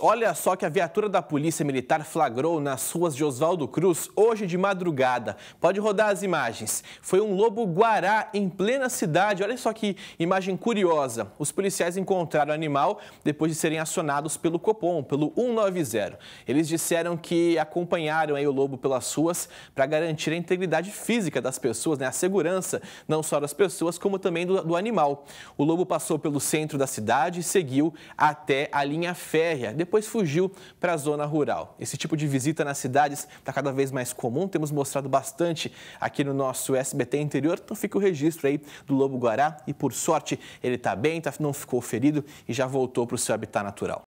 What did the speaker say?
Olha só que a viatura da Polícia Militar flagrou nas ruas de Oswaldo Cruz hoje de madrugada. Pode rodar as imagens. Foi um lobo guará em plena cidade. Olha só que imagem curiosa. Os policiais encontraram o animal depois de serem acionados pelo Copom, pelo 190. Eles disseram que acompanharam o lobo pelas ruas para garantir a integridade física das pessoas, né? a segurança não só das pessoas, como também do, do animal. O lobo passou pelo centro da cidade e seguiu até a linha férrea depois fugiu para a zona rural. Esse tipo de visita nas cidades está cada vez mais comum, temos mostrado bastante aqui no nosso SBT interior, então fica o registro aí do lobo-guará e, por sorte, ele está bem, tá, não ficou ferido e já voltou para o seu habitat natural.